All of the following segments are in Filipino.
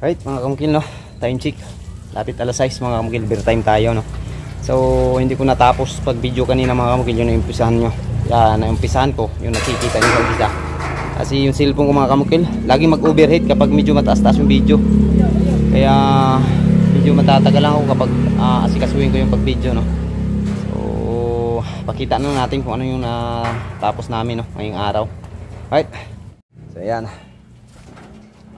Right, mga kamukil, no? Time check. Lapit alas 6, mga kamukil. Beer time tayo, no? So, hindi ko natapos pag video kanina, mga kamukil. Yun ang nyo. Yan, na umpisahan ko. Yung nakikita nyo sa umpisa. Kasi yung cellphone ko, mga kamukil, lagi mag-overheat kapag medyo mataas-taas yung video. Kaya, medyo matatagal lang ako kapag uh, asikasuhin ko yung pag-video, no? So, pakita na natin kung ano yung natapos ah, namin, no? Ngayong araw. Right? So, yan.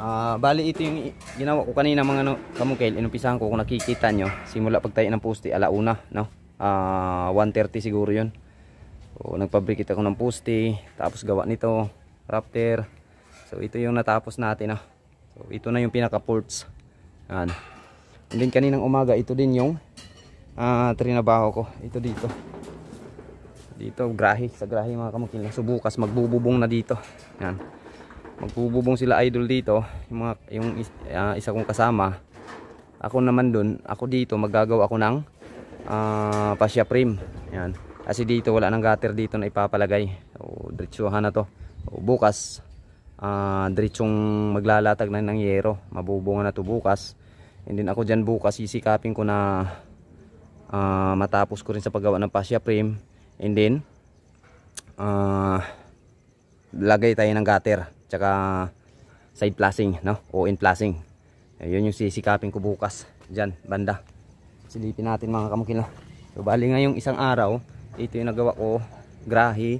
Uh, bali ito yung ginawa ko kanina mga no, kamukel. Inumpisahan ko kung nakikita nyo. Simula pagtayo ng poste alauna. No? Uh, ah, 1.30 siguro yun. So, nagpabrikit ako ng poste. Tapos gawa nito. rafter So ito yung natapos natin. no? Ah. So ito na yung pinaka-ports. Ayan. And then kaninang umaga ito din yung uh, trinabaho ko. Ito dito. Dito grahe. Sa grahe mga kamukel. So bukas magbububong na dito. Yan magbububong sila idol dito yung, mga, yung uh, isa kong kasama ako naman dun ako dito magagawa ako ng uh, pasya prim yan kasi dito wala nang gutter dito na ipapalagay o diretsuhan na to o, bukas uh, ah, diretsong maglalatag na ng yero mabubunga na to bukas and then ako dyan bukas sisikapin ko na uh, matapos ko rin sa paggawa ng pasya prim and then uh, lagay tayo ng gutter tsaka side flashing no? o in flashing ayun yung sisikapin ko bukas diyan banda silipin natin mga kamukila so bali ngayong isang araw ito yung nagawa ko grahi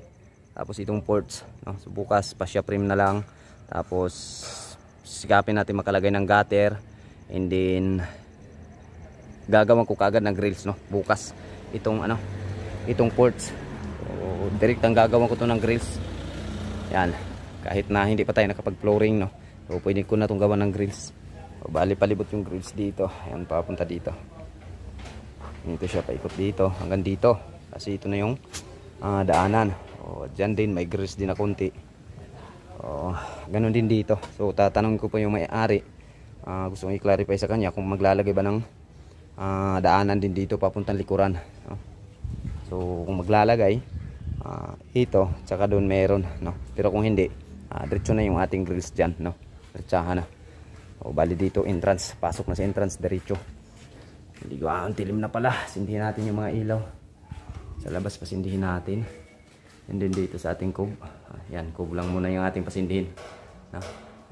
tapos itong ports no? so bukas pasya prim na lang tapos sisikapin natin makalagay ng gutter and then gagawin ko kagad ng grills no bukas itong ano itong ports so, direct gagawin ko to ng grills yan kahit na hindi pa tayo nakapag-flooring no so pwede ko na tong gawa ng grills o, bali palibot yung grills dito ayan papunta dito dito siya paikot dito hanggang dito kasi ito na yung uh, daanan o dyan din may grills din na konti o ganun din dito so tatanong ko po yung may-ari uh, gusto kong i-clarify sa kanya kung maglalagay ba ng uh, daanan din dito papuntang likuran no? so kung maglalagay uh, ito tsaka doon meron no? pero kung hindi uh, diretso na yung ating grills dyan no? diretsahan na o bali dito entrance pasok na sa entrance diretso hindi ko ah, ang tilim na pala sindihin natin yung mga ilaw sa labas pasindihin natin and then dito sa ating cove uh, yan cove lang muna yung ating pasindihin no?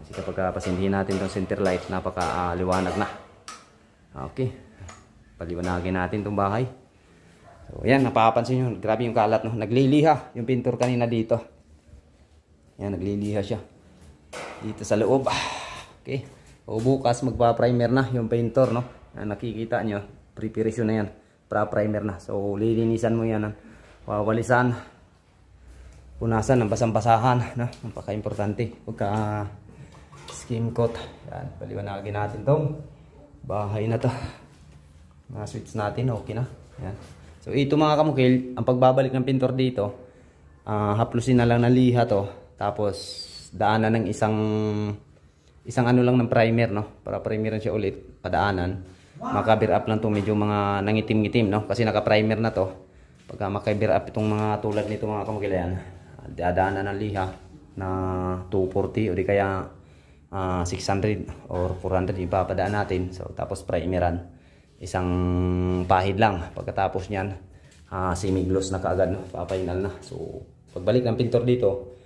kasi kapag uh, pasindihin natin itong center light napaka uh, liwanag na okay paliwanagin natin itong bahay So, ayan, napapansin nyo, grabe yung kalat, no? Nagliliha yung pintor kanina dito. Yan, nagliliha siya. Dito sa loob. Ah, okay. O bukas magpa-primer na yung painter, no? Yan, nakikita nyo. Preparation na yan. Pra-primer na. So, lilinisan mo yan. Ah. Wawalisan. Punasan ng basang-basahan. No? Napaka-importante. Pagka ah, skim coat. Yan, paliwanagin natin tong bahay na to. Mga switch natin, okay na. Yan. So, ito mga kamukil, ang pagbabalik ng pintor dito, uh, haplusin na lang na liha to tapos, daanan ng isang isang ano lang ng primer, no? Para primeran siya ulit, padaanan. Maka-bear up lang to medyo mga nangitim itim no? Kasi naka-primer na to. Pagka maka up itong mga tulad nito mga kamagilayan, dadaanan ng liha na 240 o di kaya uh, ah, 600 or 400 ipapadaan natin. So, tapos primeran. Isang pahid lang. Pagkatapos niyan, uh, semi-gloss na kaagad, no? Papainal na. So, pagbalik ng pintor dito,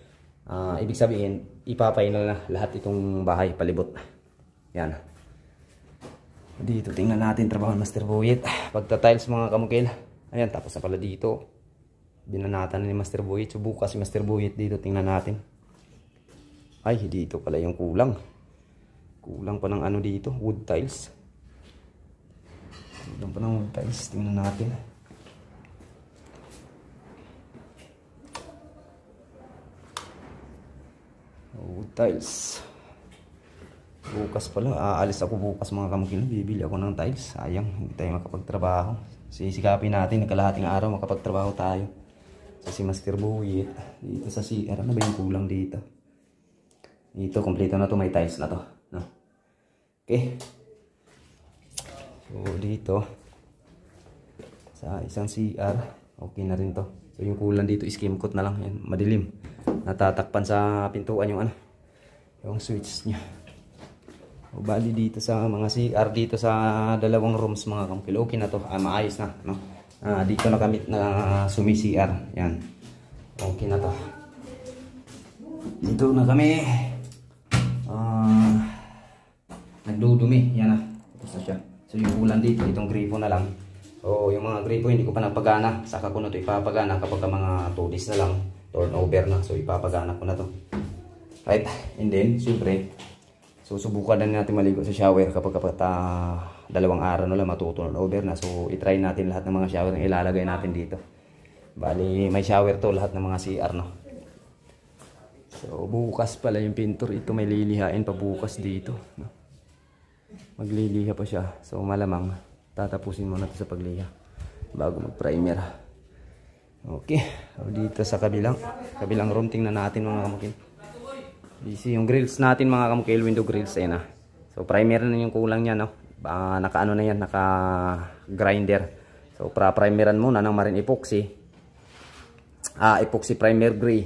uh, ibig sabihin, ipapainal na lahat itong bahay palibot. Yan. Dito, tingnan natin trabaho Master Buwit Pagta-tiles mga kamukil. Ayan, tapos na pala dito. Binanatan na ni Master Buyit. bukas si Master Buwit dito. Tingnan natin. Ay, dito pala yung kulang. Kulang pa ng ano dito. Wood tiles. Kulang pa ng wood tiles. Tingnan natin. tiles bukas pala aalis ako bukas mga kamukil bibili ako ng tiles sayang hindi tayo makapagtrabaho sisikapin natin na kalahating araw makapagtrabaho tayo sa si Master Buwit dito sa CR na ano ba yung kulang dito dito kompleto na to may tiles na to no? okay so dito sa isang CR okay na rin to so yung kulang dito Skim coat na lang yan madilim natatakpan sa pintuan yung ano yung switch niya. O bali dito sa mga CR dito sa dalawang rooms mga kampil. Okay na to. Ah, maayos na. No? Ah, dito na kami na sumi CR. Yan. Okay na to. Dito na kami. Ah, nagdudumi. Yan na. Tapos na siya. So yung ulan dito, itong gripo na lang. O yung mga gripo hindi ko pa napagana. Saka ko na to ipapagana kapag mga 2 days na lang turnover na. So ipapagana ko na to. Right? And then, syempre, susubukan na natin maligo sa shower kapag kapag uh, dalawang araw na lang matutunan over na. So, itry natin lahat ng mga shower na ilalagay natin dito. Bali, may shower to lahat ng mga CR, no? So, bukas pala yung pintor. Ito may lilihain pa bukas dito. No? Magliliha pa siya. So, malamang tatapusin muna to sa pagliha bago mag-primer. Okay. O, dito sa kabilang, kabilang room, tingnan natin mga kamakin. Busy yung grills natin mga kamukil, window grills eh na. So primer na yung kulang niya no. naka ano na yan, naka grinder. So para primeran muna ng Marine Epoxy. Ah, epoxy primer gray.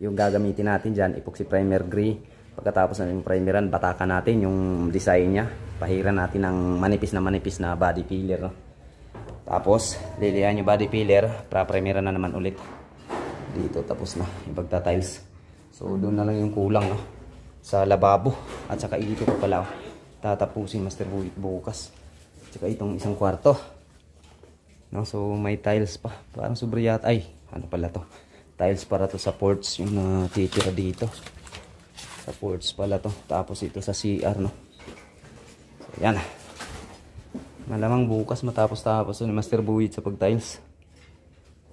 Yung gagamitin natin diyan, epoxy primer gray. Pagkatapos natin primeran, batakan natin yung design niya. Pahiran natin ng manipis na manipis na body filler no. Tapos, lilihan yung body filler, para primeran na naman ulit. Dito tapos na, ibagta tiles So doon na lang yung kulang no? sa lababo. At saka dito ko pala oh. tatapusin Master Buit bukas. At saka itong isang kwarto. No? So may tiles pa. Parang sobriyat. Ay, ano pala to? Tiles para to sa ports yung natitira dito. Sa ports pala to. Tapos ito sa CR no. So yan ah. Malamang bukas matapos tapos ni Master Buwit sa pag-tiles.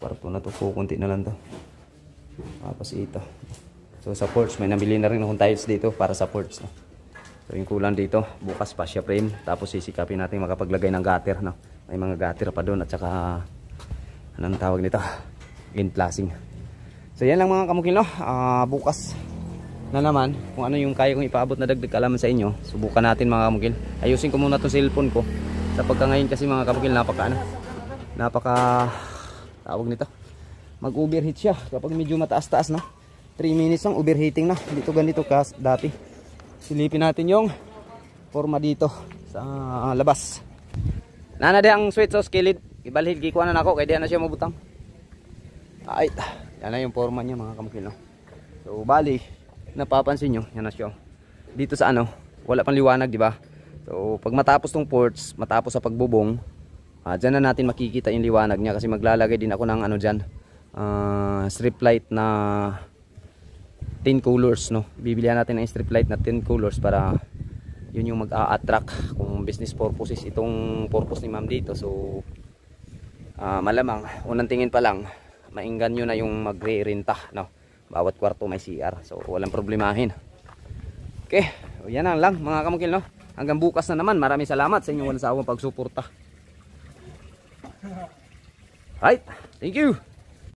Kwarto na to. Kukunti na lang to. Tapos ito. So sa porch, may nabili na rin akong tiles dito para sa porch. No? So yung kulang dito, bukas pa siya frame. Tapos sisikapin natin makapaglagay ng gutter. No? May mga gutter pa doon at saka anong tawag nito? Gintlasing. So yan lang mga kamukil. No? Uh, bukas na naman kung ano yung kaya kong ipaabot na dagdag kalaman sa inyo. Subukan natin mga kamukil. Ayusin ko muna itong cellphone ko. Sa pagka kasi mga kamukil napaka ano? Napaka tawag nito. Mag-overheat siya kapag medyo mataas-taas no. 3 minutes lang overheating na dito ganito kas dati silipin natin yung forma dito sa labas nana de ang sweet sauce kilid ibalhid gikuha na nako kay di na siya mabutang ay yan na yung forma niya mga kamukil no? so bali napapansin nyo yan na siya dito sa ano wala pang liwanag di ba so pag matapos tong ports matapos sa pagbubong uh, dyan na natin makikita yung liwanag niya kasi maglalagay din ako ng ano dyan uh, strip light na 10 colors no bibilihan natin ng strip light na 10 colors para yun yung mag-a-attract kung business purposes itong purpose ni ma'am dito so uh, malamang unang tingin pa lang mainggan niyo na yung magrerenta no bawat kwarto may CR so walang problemahin okay o yan lang, lang mga kamukil no hanggang bukas na naman maraming salamat sa inyong walang sawang pagsuporta right thank you